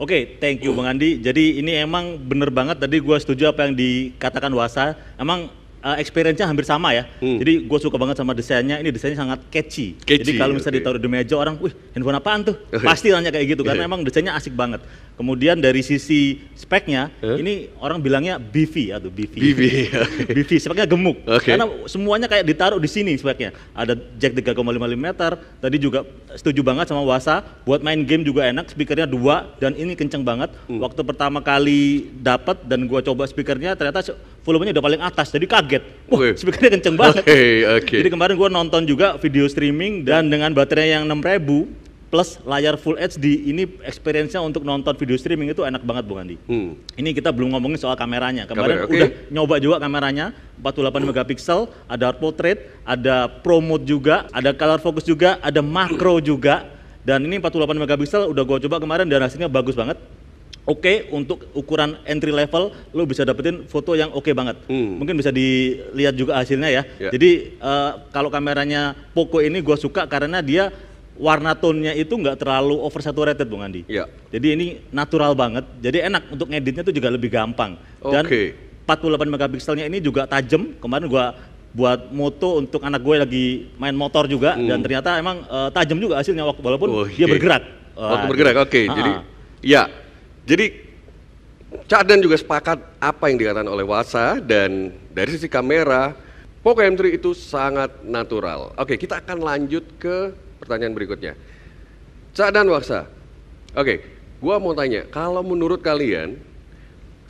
Oke, okay, thank you Bang Andi. Jadi ini emang bener banget tadi gue setuju apa yang dikatakan Wasa. Emang uh, experience-nya hampir sama ya. Hmm. Jadi gue suka banget sama desainnya. Ini desainnya sangat catchy. catchy Jadi kalau misalnya okay. ditaruh di meja orang, wih handphone apaan tuh? Pasti nanya kayak gitu karena emang desainnya asik banget. Kemudian dari sisi speknya, huh? ini orang bilangnya beefy atau beefy. Beefy. Okay. beefy speknya gemuk. Okay. Karena semuanya kayak ditaruh di sini speknya. Ada jack 3,55 meter. Tadi juga setuju banget sama Wasa. Buat main game juga enak. Speakernya dua dan ini kenceng banget. Hmm. Waktu pertama kali dapat dan gue coba speakernya ternyata volumenya udah paling atas jadi kaget wah okay. speakernya kenceng banget okay, okay. jadi kemarin gue nonton juga video streaming dan dengan baterai yang 6000 plus layar Full HD ini experience-nya untuk nonton video streaming itu enak banget Bung Andi. Hmm. Ini kita belum ngomongin soal kameranya. Kemarin Kamera, okay. udah nyoba juga kameranya 48 megapiksel, ada portrait, ada pro mode juga, ada color focus juga, ada makro juga. Dan ini 48 megapiksel udah gue coba kemarin dan hasilnya bagus banget oke okay untuk ukuran entry level lo bisa dapetin foto yang oke okay banget hmm. mungkin bisa dilihat juga hasilnya ya yeah. jadi uh, kalau kameranya Poco ini gue suka karena dia warna tone-nya itu nggak terlalu oversaturated Bung Andi yeah. jadi ini natural banget jadi enak untuk ngeditnya tuh juga lebih gampang dan okay. 48 megapikselnya ini juga tajam kemarin gua buat moto untuk anak gue lagi main motor juga hmm. dan ternyata emang uh, tajam juga hasilnya waktu walaupun okay. Oh, dia iya. bergerak waktu oh, bergerak oke okay. Iya. jadi ya jadi Cak Dan juga sepakat apa yang dikatakan oleh Wasa dan dari sisi kamera Poco M3 itu sangat natural. Oke, kita akan lanjut ke pertanyaan berikutnya. Cak dan Wasa. Oke, gua mau tanya, kalau menurut kalian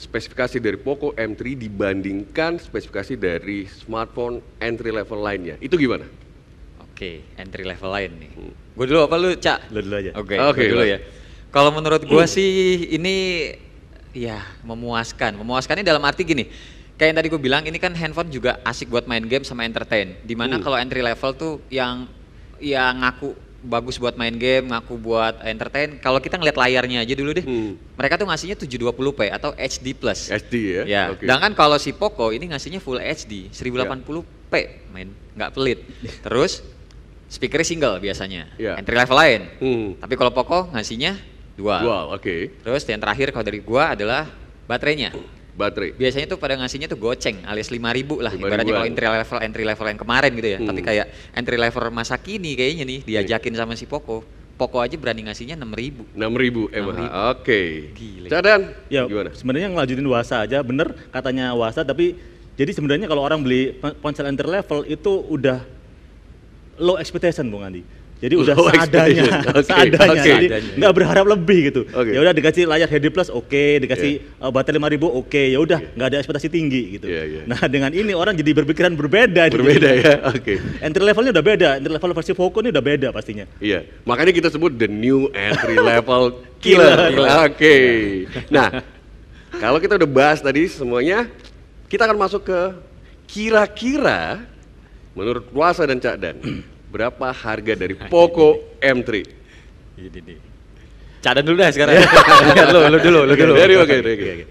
spesifikasi dari Poco M3 dibandingkan spesifikasi dari smartphone entry level lainnya, itu gimana? Oke, entry level lain nih. Hmm. Gue dulu apa lu, Cak? Lu dulu aja. Oke, okay, okay, dulu ya. Kalau menurut gue hmm. sih ini ya memuaskan. Memuaskannya dalam arti gini, kayak yang tadi gue bilang ini kan handphone juga asik buat main game sama entertain. Dimana hmm. kalau entry level tuh yang yang ngaku bagus buat main game, ngaku buat entertain. Kalau kita ngeliat layarnya aja dulu deh, hmm. mereka tuh ngasihnya 720p atau HD plus. HD ya. Ya. Okay. Sedangkan kalau si Poco ini ngasihnya full HD 1080p, main nggak pelit. Terus speaker single biasanya, yeah. entry level lain. Hmm. Tapi kalau Poco ngasihnya dua, Dual, oke. Okay. Terus yang terakhir kalau dari gua adalah baterainya. Baterai. Biasanya tuh pada ngasihnya tuh goceng alias lima ribu lah 5 ibaratnya kalau entry level entry level yang kemarin gitu ya. Hmm. Tapi kayak entry level masa kini kayaknya nih diajakin sama si Poco. Poco aja berani ngasihnya enam ribu emang. Eh, oke. Okay. Cadan. Ya, gimana? Sebenarnya ngelanjutin Wasa aja bener katanya Wasa tapi jadi sebenarnya kalau orang beli ponsel entry level itu udah low expectation Bung Andi jadi udah oh, seadanya, okay, seadanya. Okay. Jadi nggak berharap lebih gitu. Okay. Ya udah dikasih layar HD Plus oke, okay. dikasih yeah. Iya. uh, baterai 5000 oke, okay. ya udah nggak yeah. ada ekspektasi tinggi gitu. Yeah, yeah. Nah, dengan ini orang jadi berpikiran berbeda. Berbeda jadi, ya. Oke. Okay. Entry levelnya udah beda, entry level versi Poco ini udah beda pastinya. Iya. Yeah. Makanya kita sebut the new entry level killer. killer. Iya, oke. Okay. Iya. Nah, kalau kita udah bahas tadi semuanya, kita akan masuk ke kira-kira menurut Wasa dan Cak Dan berapa harga dari Poco M3? Ini nih. Cadan dulu deh sekarang. lu, lu dulu, lu dulu. Oke, oke, oke.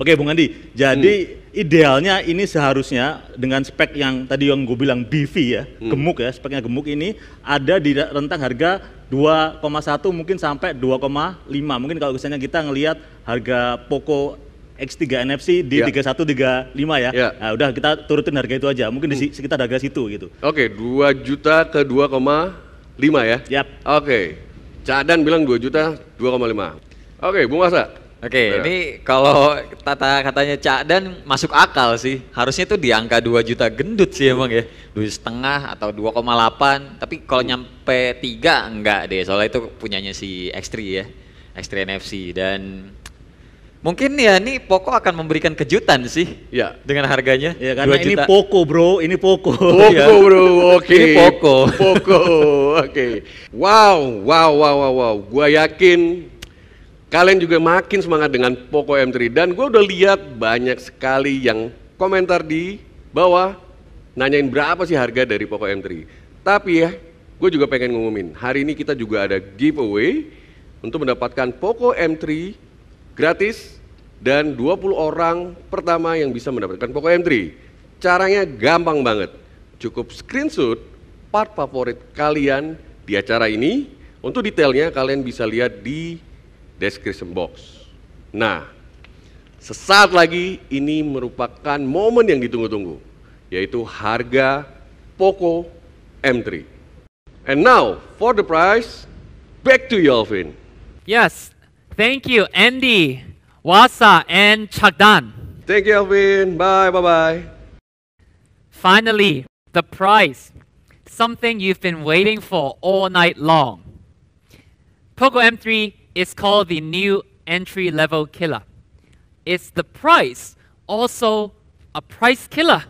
Oke, Bung Andi. Jadi hmm. idealnya ini seharusnya dengan spek yang tadi yang gue bilang BV ya, hmm. gemuk ya, speknya gemuk ini ada di rentang harga 2,1 mungkin sampai 2,5. Mungkin kalau misalnya kita ngelihat harga Poco X3 NFC di yeah. 3135 ya. Yeah. Ya. Nah, udah kita turutin harga itu aja. Mungkin hmm. di sekitar harga situ gitu. Oke, okay, 2 juta ke 2,5 ya. Yap. Oke. Okay. Cadan bilang 2 juta 2,5. Oke, okay, Bung Masa. Oke, okay, ya. ini kalau tata katanya Cak Dan masuk akal sih. Harusnya itu di angka 2 juta gendut sih emang ya. Dua setengah atau 2,8. Tapi kalau nyampe 3 enggak deh. Soalnya itu punyanya si X3 ya. X3 NFC dan Mungkin ya ini Poco akan memberikan kejutan sih ya. dengan harganya. Ya karena juta. ini Poco bro, ini Poco. Poco bro, ya. oke. Okay. Ini Poco. Poco, oke. Okay. Wow, wow, wow, wow, wow. Gua yakin kalian juga makin semangat dengan Poco M3 dan gue udah lihat banyak sekali yang komentar di bawah nanyain berapa sih harga dari Poco M3. Tapi ya, gue juga pengen ngumumin hari ini kita juga ada giveaway untuk mendapatkan Poco M3 gratis dan 20 orang pertama yang bisa mendapatkan Poco M3. Caranya gampang banget. Cukup screenshot part favorit kalian di acara ini. Untuk detailnya kalian bisa lihat di description box. Nah, sesaat lagi ini merupakan momen yang ditunggu-tunggu, yaitu harga Poco M3. And now, for the price, back to Yalvin. Yes, Thank you, Andy, Wasa, and Chagdan. Thank you, Alvin. Bye, bye, bye. Finally, the prize. Something you've been waiting for all night long. Poco M3 is called the new entry level killer. Is the price also a price killer?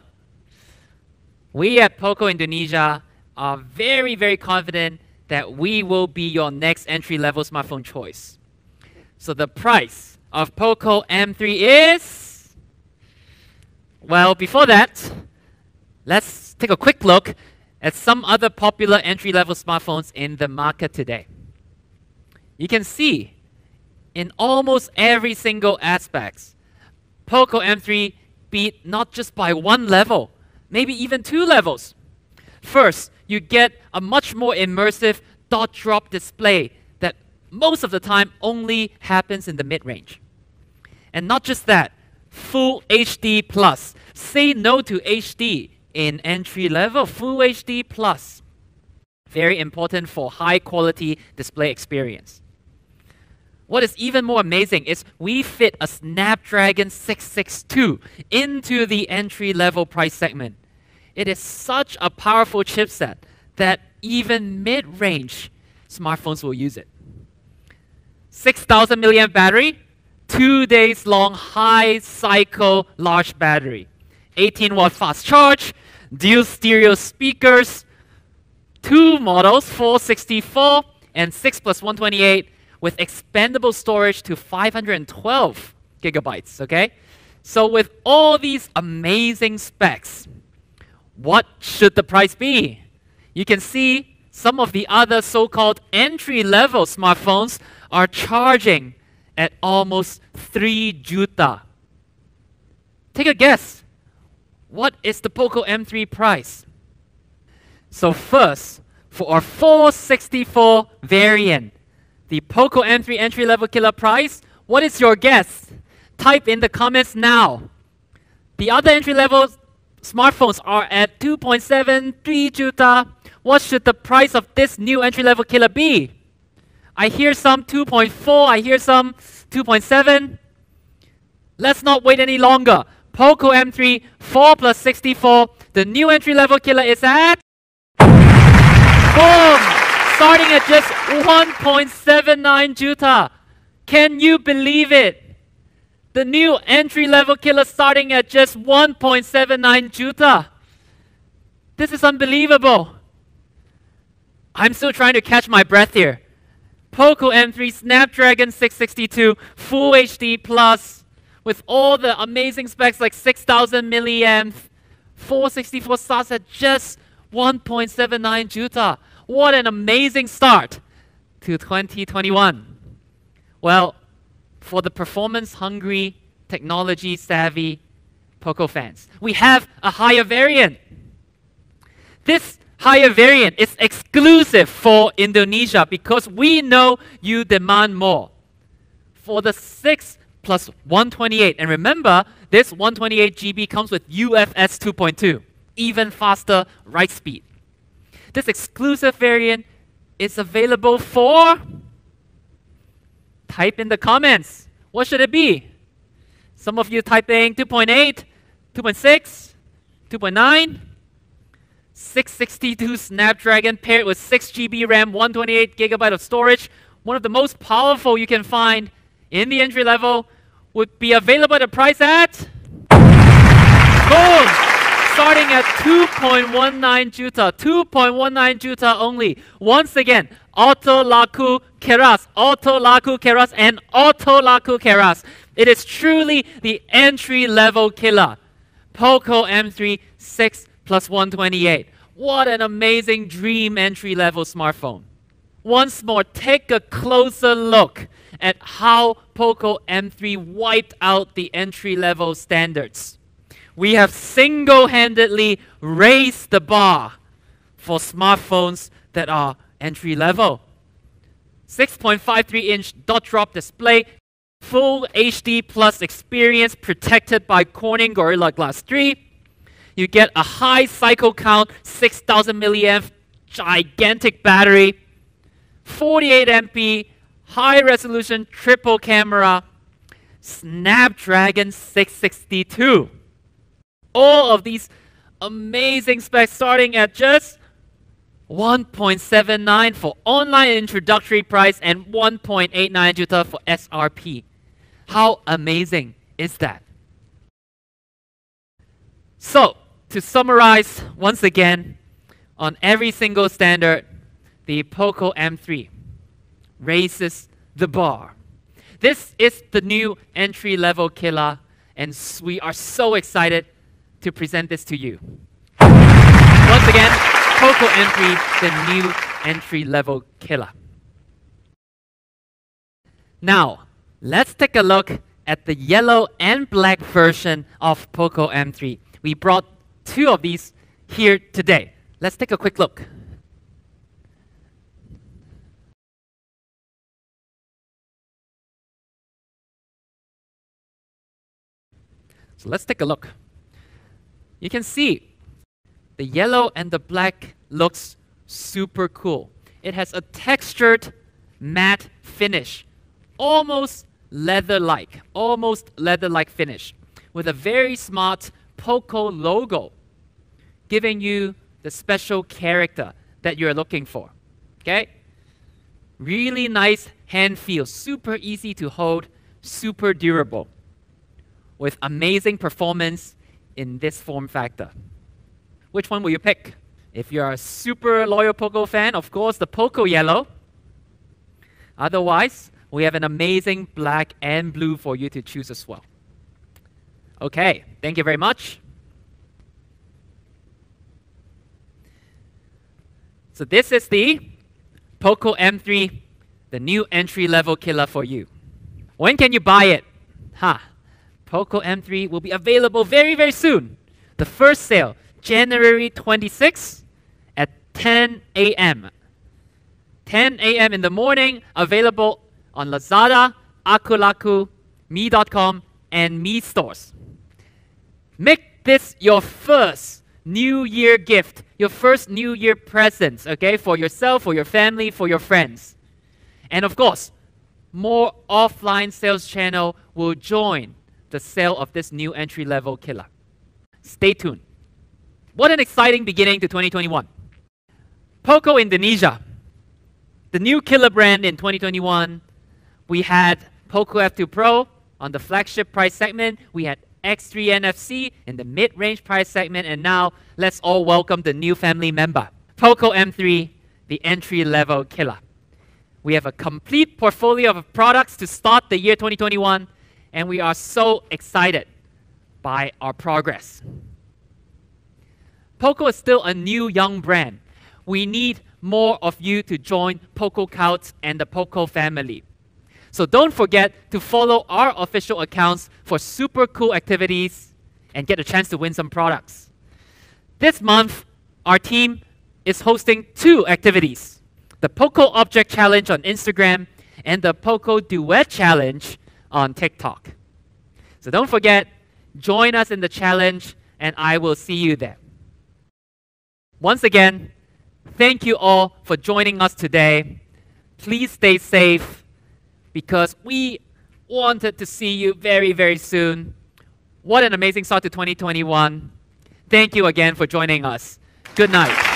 We at Poco Indonesia are very, very confident that we will be your next entry level smartphone choice. So the price of POCO M3 is... Well, before that, let's take a quick look at some other popular entry-level smartphones in the market today. You can see in almost every single aspect, POCO M3 beat not just by one level, maybe even two levels. First, you get a much more immersive dot drop display most of the time only happens in the mid range. And not just that, full HD plus. Say no to HD in entry level, full HD plus. Very important for high quality display experience. What is even more amazing is we fit a Snapdragon 662 into the entry level price segment. It is such a powerful chipset that even mid range smartphones will use it. 6,000 milliamp battery, two days long high cycle large battery, 18 watt fast charge, dual stereo speakers, two models, 464 and 6 plus 128, with expandable storage to 512 gigabytes, okay? So with all these amazing specs, what should the price be? You can see some of the other so-called entry-level smartphones are charging at almost 3 juta. Take a guess. What is the Poco M3 price? So first, for our 464 variant, the Poco M3 entry-level killer price, what is your guess? Type in the comments now. The other entry-level smartphones are at 2.73 juta. What should the price of this new entry-level killer be? I hear some 2.4, I hear some 2.7. Let's not wait any longer. Poco M3 4 plus 64. The new entry level killer is at. Boom! Starting at just 1.79 Juta. Can you believe it? The new entry level killer starting at just 1.79 Juta. This is unbelievable. I'm still trying to catch my breath here. Poco M3 Snapdragon 662 Full HD Plus with all the amazing specs like 6000 milliamp, 464 starts at just 1.79 juta. What an amazing start to 2021. Well, for the performance hungry, technology savvy Poco fans, we have a higher variant. This higher variant is exclusive for Indonesia because we know you demand more. For the 6 plus 128, and remember, this 128 GB comes with UFS 2.2, even faster write speed. This exclusive variant is available for. Type in the comments. What should it be? Some of you typing 2.8, 2.6, 2.9. 662 Snapdragon paired with 6 GB RAM, 128 gb of storage, one of the most powerful you can find in the entry level, would be available at a price at boom, starting at 2.19 juta, 2.19 juta only. Once again, Auto Laku Keras, Auto Laku Keras, and Auto Laku Keras. It is truly the entry level killer. Poco M3 6 plus 128. What an amazing dream entry level smartphone. Once more, take a closer look at how Poco M3 wiped out the entry level standards. We have single handedly raised the bar for smartphones that are entry level. 6.53 inch dot drop display, full HD plus experience protected by Corning Gorilla Glass 3 you get a high cycle count, 6,000 milliamp, gigantic battery, 48 MP, high resolution, triple camera, Snapdragon 662. All of these amazing specs starting at just 1.79 for online introductory price and 1.89 juta for SRP. How amazing is that? So, to summarize once again on every single standard, the POCO M3 raises the bar. This is the new entry level killer, and we are so excited to present this to you. Once again, POCO M3, the new entry level killer. Now, let's take a look at the yellow and black version of POCO M3. We brought two of these here today. Let's take a quick look. So let's take a look. You can see the yellow and the black looks super cool. It has a textured matte finish, almost leather-like, almost leather-like finish, with a very smart Poco logo giving you the special character that you're looking for. Okay? Really nice hand feel, super easy to hold, super durable, with amazing performance in this form factor. Which one will you pick? If you're a super loyal Poco fan, of course, the Poco Yellow. Otherwise, we have an amazing black and blue for you to choose as well. Okay, thank you very much. So this is the Poco M3, the new entry-level killer for you. When can you buy it? Ha! Huh. Poco M3 will be available very, very soon. The first sale, January 26 at 10 a.m. 10 a.m. in the morning, available on Lazada, Akulaku, Me.com, and Me Stores. Make this your first New Year gift, your first New Year presents, okay, for yourself, for your family, for your friends. And of course, more offline sales channel will join the sale of this new entry level killer. Stay tuned. What an exciting beginning to 2021. Poco Indonesia, the new killer brand in 2021. We had Poco F2 Pro on the flagship price segment. We had X3 NFC in the mid-range price segment. And now let's all welcome the new family member, Poco M3, the entry-level killer. We have a complete portfolio of products to start the year 2021, and we are so excited by our progress. Poco is still a new young brand. We need more of you to join Cults and the Poco family. So don't forget to follow our official accounts for super cool activities and get a chance to win some products. This month, our team is hosting two activities the Poco Object Challenge on Instagram and the Poco Duet Challenge on TikTok. So don't forget, join us in the challenge, and I will see you there. Once again, thank you all for joining us today. Please stay safe because we wanted to see you very, very soon. What an amazing start to 2021. Thank you again for joining us. Good night.